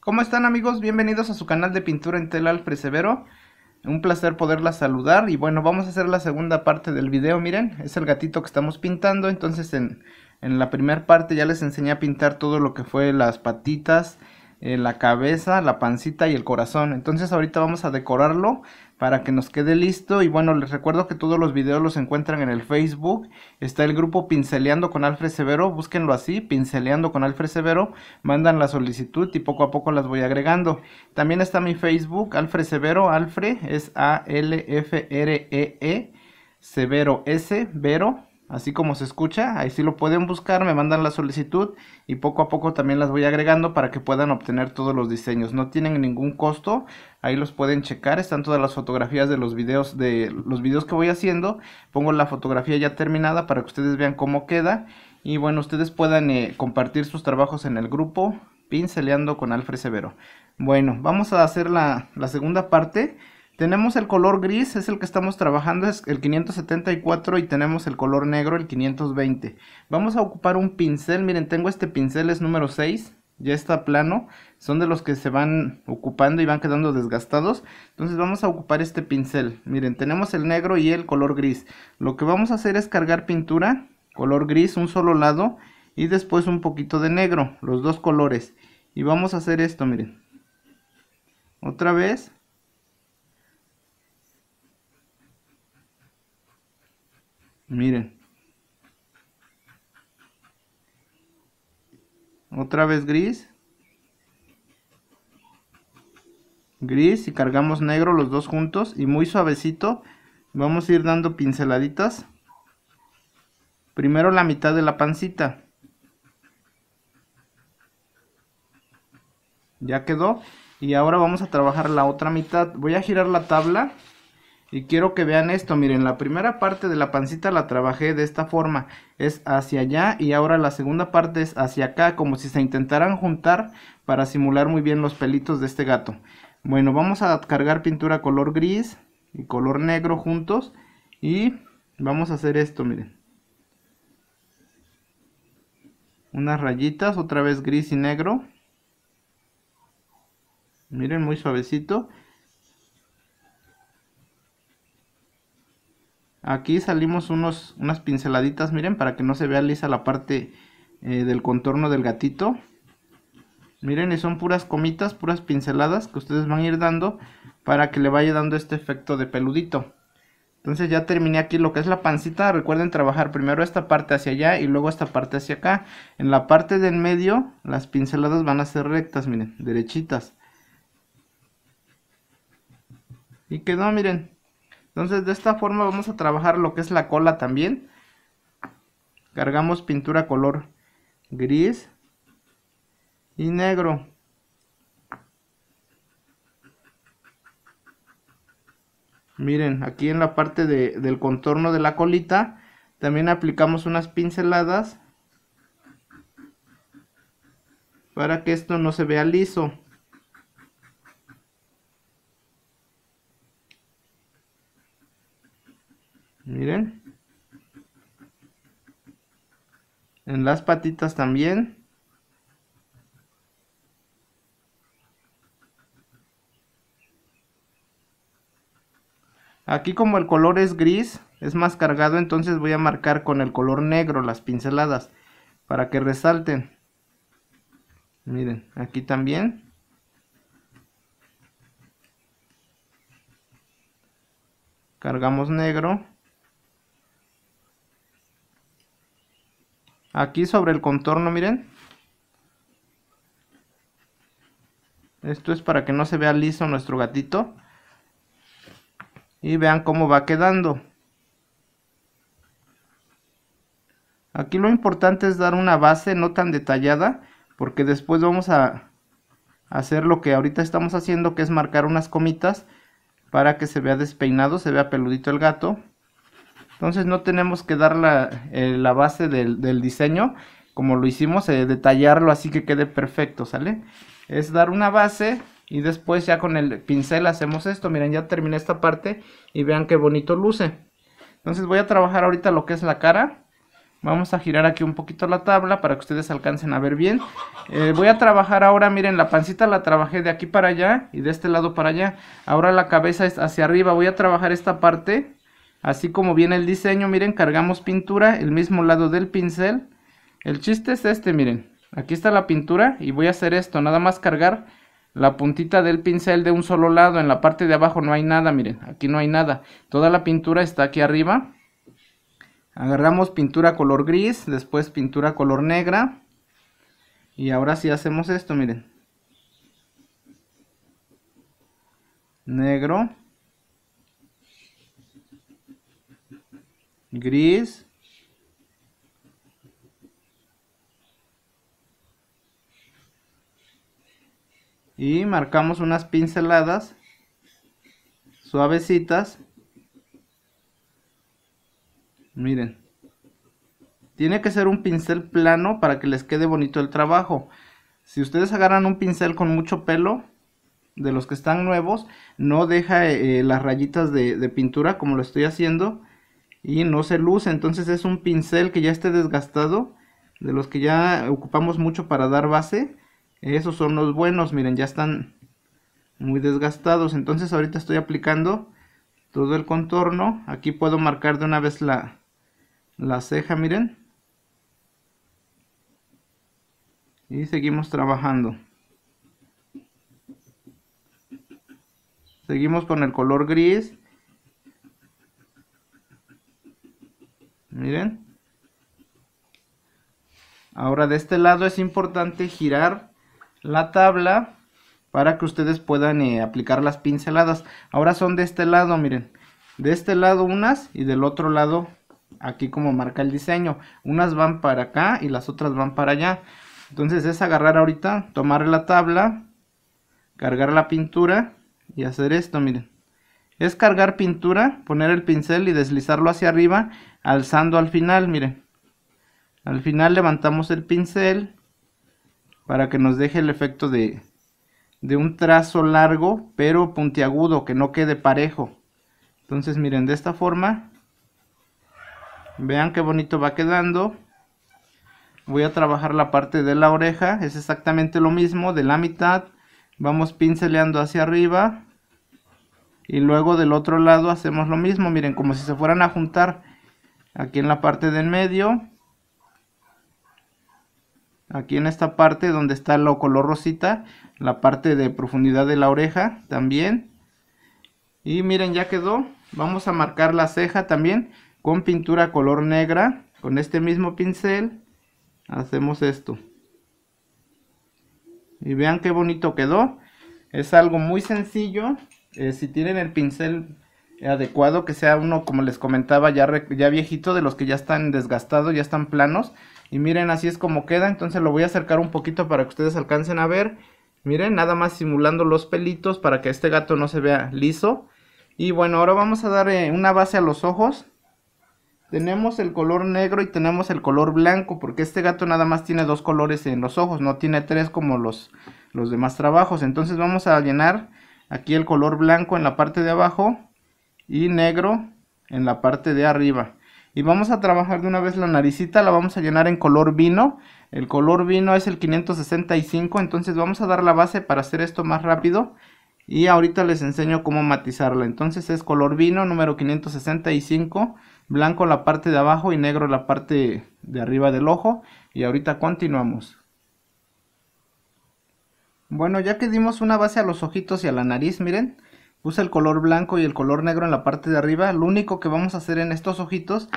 ¿Cómo están amigos? Bienvenidos a su canal de pintura en tela al Un placer poderla saludar y bueno, vamos a hacer la segunda parte del video, miren, es el gatito que estamos pintando, entonces en, en la primera parte ya les enseñé a pintar todo lo que fue las patitas, eh, la cabeza, la pancita y el corazón, entonces ahorita vamos a decorarlo para que nos quede listo. Y bueno, les recuerdo que todos los videos los encuentran en el Facebook. Está el grupo Pinceleando con Alfred Severo, búsquenlo así, Pinceleando con Alfred Severo. Mandan la solicitud y poco a poco las voy agregando. También está mi Facebook, Alfred Severo, Alfred es A-L-F-R-E-E, e. Severo S, Vero así como se escucha, ahí sí lo pueden buscar, me mandan la solicitud y poco a poco también las voy agregando para que puedan obtener todos los diseños. No tienen ningún costo, ahí los pueden checar, están todas las fotografías de los videos de los videos que voy haciendo. Pongo la fotografía ya terminada para que ustedes vean cómo queda y bueno, ustedes puedan eh, compartir sus trabajos en el grupo Pinceleando con Alfred Severo. Bueno, vamos a hacer la segunda parte. Tenemos el color gris, es el que estamos trabajando, es el 574 y tenemos el color negro, el 520. Vamos a ocupar un pincel, miren, tengo este pincel, es número 6, ya está plano, son de los que se van ocupando y van quedando desgastados. Entonces vamos a ocupar este pincel, miren, tenemos el negro y el color gris. Lo que vamos a hacer es cargar pintura, color gris, un solo lado y después un poquito de negro, los dos colores. Y vamos a hacer esto, miren. Otra vez Miren. Otra vez gris. Gris y cargamos negro los dos juntos y muy suavecito vamos a ir dando pinceladitas. Primero la mitad de la pancita. Ya quedó. Y ahora vamos a trabajar la otra mitad. Voy a girar la tabla y quiero que vean esto, miren, la primera parte de la pancita la trabajé de esta forma, es hacia allá y ahora la segunda parte es hacia acá, como si se intentaran juntar para simular muy bien los pelitos de este gato. Bueno, vamos a cargar pintura color gris y color negro juntos y vamos a hacer esto, miren. Unas rayitas, otra vez gris y negro. Miren, muy suavecito. Aquí salimos unos, unas pinceladitas, miren, para que no se vea lisa la parte eh, del contorno del gatito. Miren, y son puras comitas, puras pinceladas que ustedes van a ir dando para que le vaya dando este efecto de peludito. Entonces ya terminé aquí lo que es la pancita. Recuerden trabajar primero esta parte hacia allá y luego esta parte hacia acá. En la parte del medio las pinceladas van a ser rectas, miren, derechitas. Y quedó, miren, entonces de esta forma vamos a trabajar lo que es la cola también. Cargamos pintura color gris y negro. Miren, aquí en la parte del contorno de la colita también aplicamos unas pinceladas para que esto no se vea liso. Miren. En las patitas también. Aquí como el color es gris, es más cargado, entonces voy a marcar con el color negro las pinceladas para que resalten. Miren, aquí también. Cargamos negro. aquí sobre el contorno, miren. Esto es para que no se vea liso nuestro gatito. Y vean cómo va quedando. Aquí lo importante es dar una base no tan detallada. Porque después vamos a hacer lo que ahorita estamos haciendo. Que es marcar unas comitas. Para que se vea despeinado, se vea peludito el gato. Entonces no tenemos que dar la, eh, la base del, diseño como lo hicimos, eh, detallarlo así que quede perfecto, ¿sale? Es dar una base y después ya con el pincel hacemos esto. Miren, ya terminé esta parte y vean qué bonito luce. Entonces voy a trabajar ahorita lo que es la cara. Vamos a girar aquí un poquito la tabla para que ustedes alcancen a ver bien. Eh, voy a trabajar ahora, miren, la pancita la trabajé de aquí para allá y de este lado para allá. Ahora la cabeza es hacia arriba. Voy a trabajar esta parte Así como viene el diseño, miren, cargamos pintura, el mismo lado del pincel. El chiste es este, miren. Aquí está la pintura y voy a hacer esto, nada más cargar la puntita del pincel de un solo lado. En la parte de abajo no hay nada, miren, aquí no hay nada. Toda la pintura está aquí arriba. Agarramos pintura color gris, después pintura color negra. Y ahora sí hacemos esto, miren. Negro. gris. Y marcamos unas pinceladas suavecitas. Miren. Tiene que ser un pincel plano para que les quede bonito el trabajo. Si ustedes agarran un pincel con mucho pelo, de los que están nuevos, no deja eh, las rayitas de pintura como lo estoy haciendo y no se luce. Entonces es un pincel que ya esté desgastado, de los que ya ocupamos mucho para dar base. Esos son los buenos, miren, ya están muy desgastados. Entonces ahorita estoy aplicando todo el contorno. Aquí puedo marcar de una vez la, la ceja, miren. Y seguimos trabajando. Seguimos con el color gris Miren. Ahora de este lado es importante girar la tabla para que ustedes puedan eh, aplicar las pinceladas. Ahora son de este lado, miren. De este lado unas y del otro lado, aquí como marca el diseño. Unas van para acá y las otras van para allá. Entonces es agarrar ahorita, tomar la tabla, cargar la pintura y hacer esto, miren. Es cargar pintura, poner el pincel y deslizarlo hacia arriba alzando al final, miren. Al final levantamos el pincel para que nos deje el efecto de, de un trazo largo pero puntiagudo, que no quede parejo. Entonces miren, de esta forma, vean qué bonito va quedando. Voy a trabajar la parte de la oreja, es exactamente lo mismo, de la mitad vamos pinceleando hacia arriba y luego del otro lado hacemos lo mismo, miren como si se fueran a juntar aquí en la parte del medio aquí en esta parte donde está lo color rosita la parte de profundidad de la oreja también y miren ya quedó vamos a marcar la ceja también con pintura color negra con este mismo pincel hacemos esto y vean qué bonito quedó es algo muy sencillo eh, si tienen el pincel adecuado, que sea uno, como les comentaba, ya, viejito, de los que ya están desgastados, ya están planos. Y miren, así es como queda, entonces lo voy a acercar un poquito para que ustedes alcancen a ver. Miren, nada más simulando los pelitos para que este gato no se vea liso. Y bueno, ahora vamos a dar eh, una base a los ojos. Tenemos el color negro y tenemos el color blanco, porque este gato nada más tiene dos colores en los ojos, no tiene tres como los, los demás trabajos. Entonces vamos a llenar aquí el color blanco en la parte de abajo y negro en la parte de arriba. Y vamos a trabajar de una vez la naricita, la vamos a llenar en color vino. El color vino es el 565, entonces vamos a dar la base para hacer esto más rápido. Y ahorita les enseño cómo matizarla. Entonces es color vino número 565, blanco la parte de abajo y negro la parte de arriba del ojo. Y ahorita continuamos. Bueno, ya que dimos una base a los ojitos y a la nariz, miren, Puse el color blanco y el color negro en la parte de arriba. Lo único que vamos a hacer en estos ojitos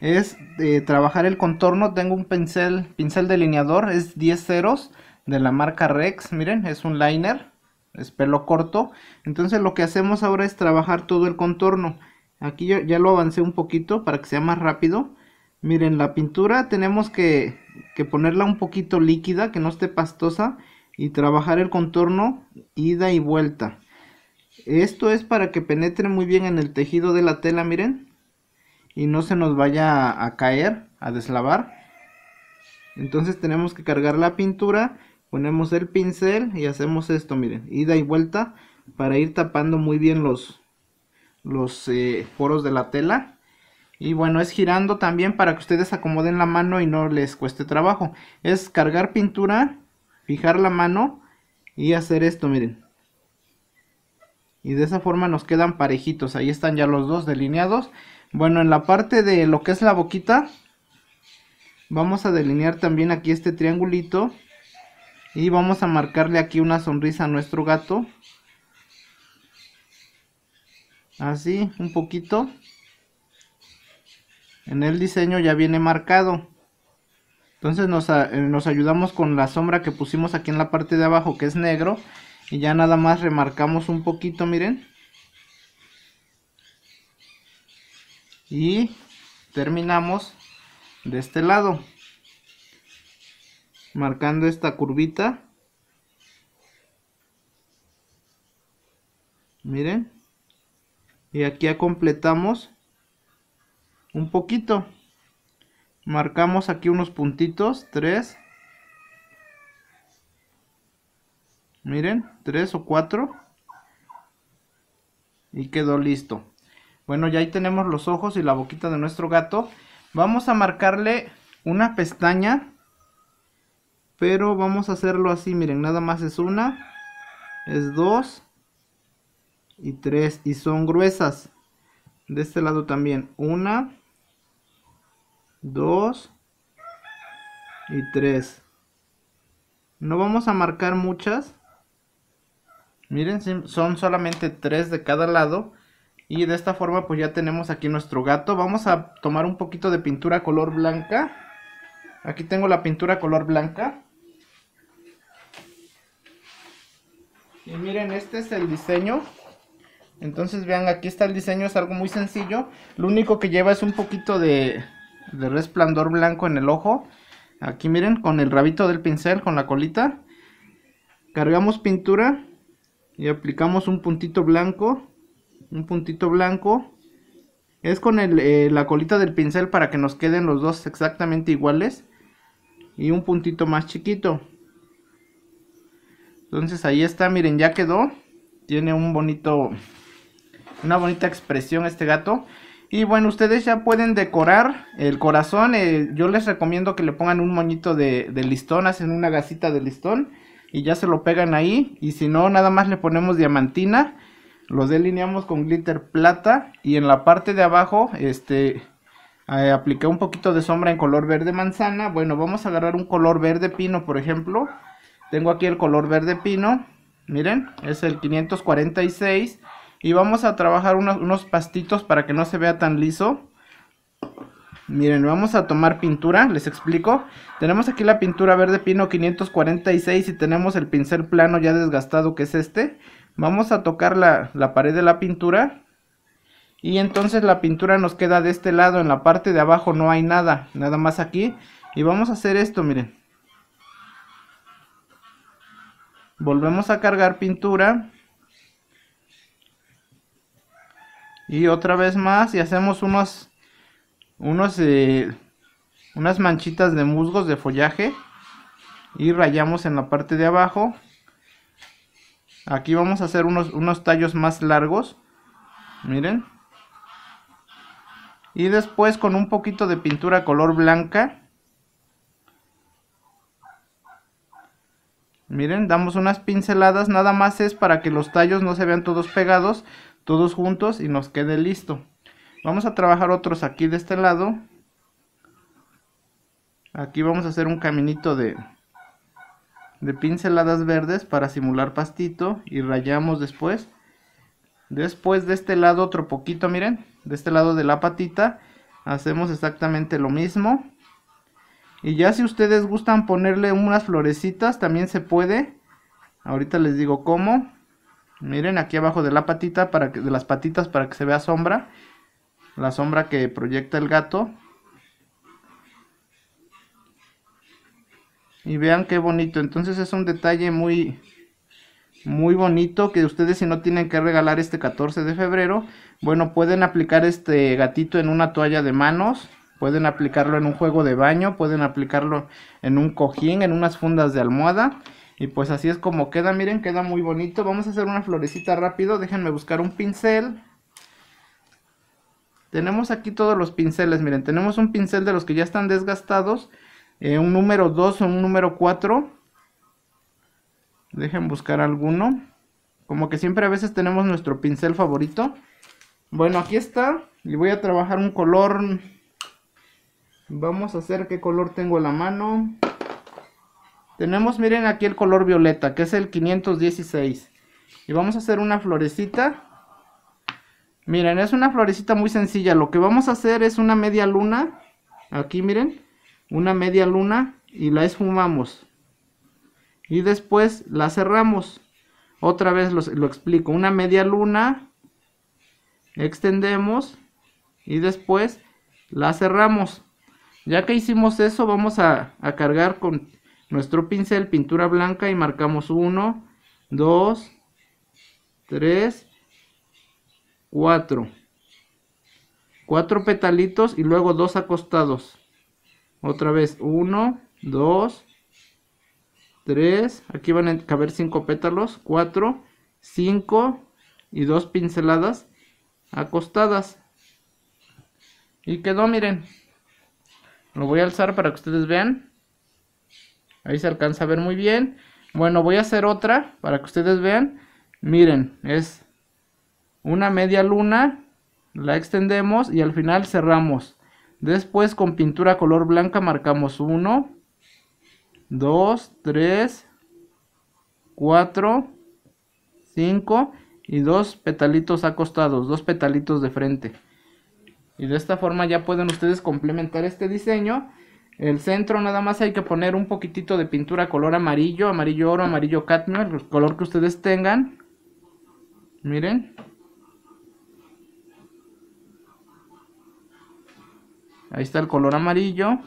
es eh, trabajar el contorno. Tengo un pincel, pincel delineador, es 10 ceros de la marca Rex. Miren, es un liner, es pelo corto. Entonces lo que hacemos ahora es trabajar todo el contorno. Aquí ya lo avancé un poquito para que sea más rápido. Miren, la pintura tenemos que, que ponerla un poquito líquida, que no esté pastosa. Y trabajar el contorno, ida y vuelta. Esto es para que penetre muy bien en el tejido de la tela, miren. Y no se nos vaya a caer, a deslavar. Entonces tenemos que cargar la pintura, ponemos el pincel y hacemos esto, miren. Ida y vuelta para ir tapando muy bien los, los eh, poros de la tela. Y bueno, es girando también para que ustedes acomoden la mano y no les cueste trabajo. Es cargar pintura, fijar la mano y hacer esto, miren y de esa forma nos quedan parejitos ahí están ya los dos delineados bueno en la parte de lo que es la boquita vamos a delinear también aquí este triangulito y vamos a marcarle aquí una sonrisa a nuestro gato así un poquito en el diseño ya viene marcado entonces nos, eh, ayudamos con la sombra que pusimos aquí en la parte de abajo que es negro y ya nada más remarcamos un poquito miren y terminamos de este lado marcando esta curvita miren y aquí ya completamos un poquito marcamos aquí unos puntitos 3 Miren, tres o cuatro. Y quedó listo. Bueno, ya ahí tenemos los ojos y la boquita de nuestro gato. Vamos a marcarle una pestaña. Pero vamos a hacerlo así, miren, nada más es una, es dos y tres. Y son gruesas. De este lado también, una, dos y tres. No vamos a marcar muchas Miren, son solamente tres de cada lado. Y de esta forma pues ya tenemos aquí nuestro gato. Vamos a tomar un poquito de pintura color blanca. Aquí tengo la pintura color blanca. Y miren, este es el diseño. Entonces vean, aquí está el diseño, es algo muy sencillo. Lo único que lleva es un poquito de, resplandor blanco en el ojo. Aquí miren, con el rabito del pincel, con la colita. Cargamos pintura y aplicamos un puntito blanco un puntito blanco es con eh, la colita del pincel para que nos queden los dos exactamente iguales y un puntito más chiquito entonces ahí está miren ya quedó tiene un bonito una bonita expresión este gato y bueno, ustedes ya pueden decorar el corazón. Eh, yo les recomiendo que le pongan un moñito de, de listón, hacen una gasita de listón y ya se lo pegan ahí. Y si no, nada más le ponemos diamantina. Los delineamos con glitter plata. Y en la parte de abajo, este, eh, apliqué un poquito de sombra en color verde manzana. Bueno, vamos a agarrar un color verde pino, por ejemplo. Tengo aquí el color verde pino. Miren, es el 546. Y vamos a trabajar unos, unos pastitos para que no se vea tan liso. Miren, vamos a tomar pintura, les explico. Tenemos aquí la pintura verde pino 546 y tenemos el pincel plano ya desgastado que es este. Vamos a tocar la, la pared de la pintura. Y entonces la pintura nos queda de este lado, en la parte de abajo no hay nada, nada más aquí. Y vamos a hacer esto, miren. Volvemos a cargar pintura. Y otra vez más y hacemos unos unos, eh, unas manchitas de musgos de follaje y rayamos en la parte de abajo. Aquí vamos a hacer unos, unos tallos más largos, miren. Y después con un poquito de pintura color blanca. Miren, damos unas pinceladas, nada más es para que los tallos no se vean todos pegados, todos juntos y nos quede listo. Vamos a trabajar otros aquí de este lado. Aquí vamos a hacer un caminito de, de pinceladas verdes para simular pastito y rayamos después. Después de este lado otro poquito, miren, de este lado de la patita hacemos exactamente lo mismo. Y ya si ustedes gustan ponerle unas florecitas también se puede. Ahorita les digo cómo. Miren aquí abajo de la patita para que, de las patitas para que se vea sombra la sombra que proyecta el gato. Y vean qué bonito. Entonces es un detalle muy, muy bonito que ustedes si no tienen que regalar este 14 de febrero, bueno, pueden aplicar este gatito en una toalla de manos, pueden aplicarlo en un juego de baño, pueden aplicarlo en un cojín, en unas fundas de almohada. Y pues así es como queda, miren, queda muy bonito. Vamos a hacer una florecita rápido, déjenme buscar un pincel. Tenemos aquí todos los pinceles, miren, tenemos un pincel de los que ya están desgastados, eh, un número 2, un número 4. Dejen buscar alguno. Como que siempre a veces tenemos nuestro pincel favorito. Bueno, aquí está. Y voy a trabajar un color. Vamos a hacer qué color tengo en la mano. Tenemos, miren aquí el color violeta, que es el 516. Y vamos a hacer una florecita Miren, es una florecita muy sencilla. Lo que vamos a hacer es una media luna. Aquí miren, una media luna y la esfumamos. Y después la cerramos. Otra vez lo, explico. Una media luna, extendemos y después la cerramos. Ya que hicimos eso, vamos a, a cargar con nuestro pincel pintura blanca y marcamos 1, 2, 3 4. 4 petalitos y luego 2 acostados. Otra vez 1, 2, 3. Aquí van a caber 5 pétalos. 4, 5 y 2 pinceladas acostadas. Y quedó, miren. Lo voy a alzar para que ustedes vean. Ahí se alcanza a ver muy bien. Bueno, voy a hacer otra para que ustedes vean. Miren, es una media luna, la extendemos y al final cerramos. Después con pintura color blanca marcamos 1, 2, 3, 4, 5 y dos petalitos acostados, dos petalitos de frente. Y de esta forma ya pueden ustedes complementar este diseño. El centro nada más hay que poner un poquitito de pintura color amarillo, amarillo oro, amarillo cadmio, el color que ustedes tengan. Miren. Ahí está el color amarillo.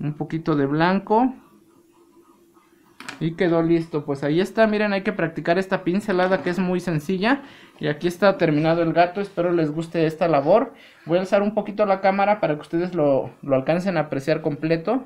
Un poquito de blanco. Y quedó listo. Pues ahí está. Miren, hay que practicar esta pincelada que es muy sencilla. Y aquí está terminado el gato. Espero les guste esta labor. Voy a alzar un poquito la cámara para que ustedes lo, lo alcancen a apreciar completo.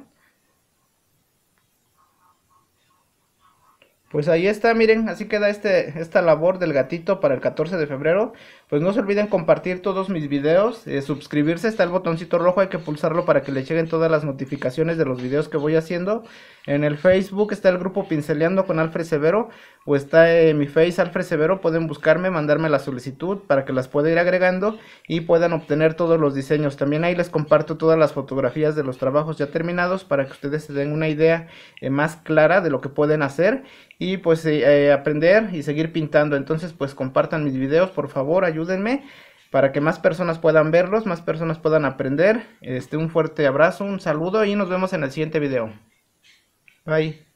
Pues ahí está, miren, así queda este, esta labor del gatito para el 14 de febrero. Pues no se olviden compartir todos mis videos, eh, suscribirse, está el botoncito rojo, hay que pulsarlo para que le lleguen todas las notificaciones de los videos que voy haciendo. En el Facebook está el grupo Pinceleando con Alfred Severo o está en eh, mi face Alfred Severo, pueden buscarme, mandarme la solicitud para que las pueda ir agregando y puedan obtener todos los diseños. También ahí les comparto todas las fotografías de los trabajos ya terminados para que ustedes se den una idea eh, más clara de lo que pueden hacer y pues eh, aprender y seguir pintando. Entonces pues compartan mis videos, por favor, ayúdenme para que más personas puedan verlos, más personas puedan aprender. Este, un fuerte abrazo, un saludo y nos vemos en el siguiente video. Bye.